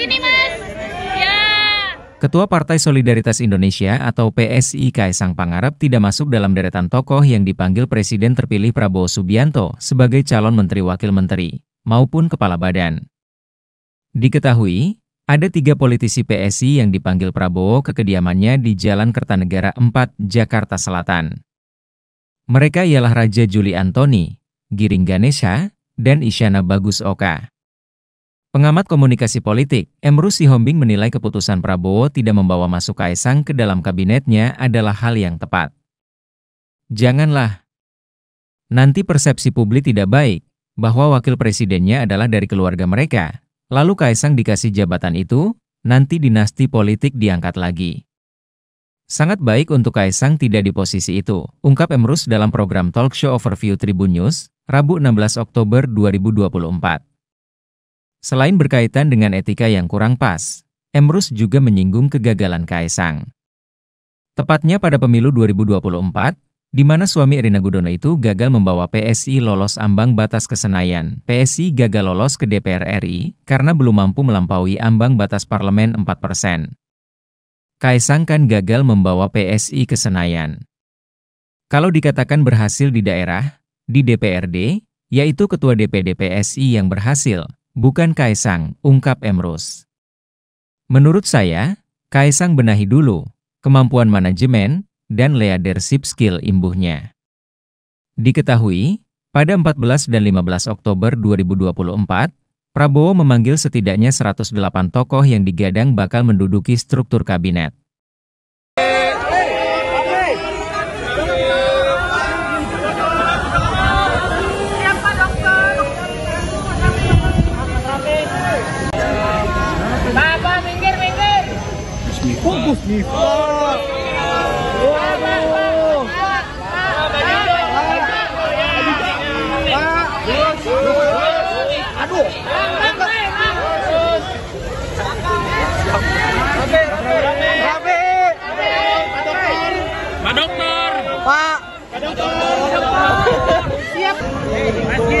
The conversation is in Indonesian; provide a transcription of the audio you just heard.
sini Mas. Ya. Ketua Partai Solidaritas Indonesia atau PSI Kaisang Pangarep tidak masuk dalam deretan tokoh yang dipanggil Presiden terpilih Prabowo Subianto sebagai calon menteri wakil menteri maupun kepala badan. Diketahui, ada tiga politisi PSI yang dipanggil Prabowo ke kediamannya di Jalan Kertanegara 4, Jakarta Selatan. Mereka ialah Raja Juli Antoni, Giring Ganesha, dan Isyana Bagus Oka. Pengamat komunikasi politik, Emrusi Sihombing menilai keputusan Prabowo tidak membawa masuk Kaisang ke dalam kabinetnya adalah hal yang tepat. Janganlah. Nanti persepsi publik tidak baik, bahwa wakil presidennya adalah dari keluarga mereka. Lalu Kaisang dikasih jabatan itu, nanti dinasti politik diangkat lagi. Sangat baik untuk Kaisang tidak di posisi itu, ungkap Emrus dalam program Talk Show Overview Tribun News, Rabu 16 Oktober 2024. Selain berkaitan dengan etika yang kurang pas, Emrus juga menyinggung kegagalan Kaisang. Tepatnya pada pemilu 2024, di mana suami Erina Gudono itu gagal membawa PSI lolos ambang batas kesenayan. PSI gagal lolos ke DPR RI karena belum mampu melampaui ambang batas parlemen 4 persen. Kaisang kan gagal membawa PSI ke Senayan. Kalau dikatakan berhasil di daerah, di DPRD, yaitu Ketua DPD PSI yang berhasil, bukan Kaisang, ungkap Emrus. Menurut saya, Kaisang benahi dulu kemampuan manajemen dan leadership skill imbuhnya. Diketahui, pada 14 dan 15 Oktober 2024, Prabowo memanggil setidaknya 108 tokoh yang digadang bakal menduduki struktur kabinet. nih fokus nih Aduh, Dokter. Pak. Dokter. Siap. Masih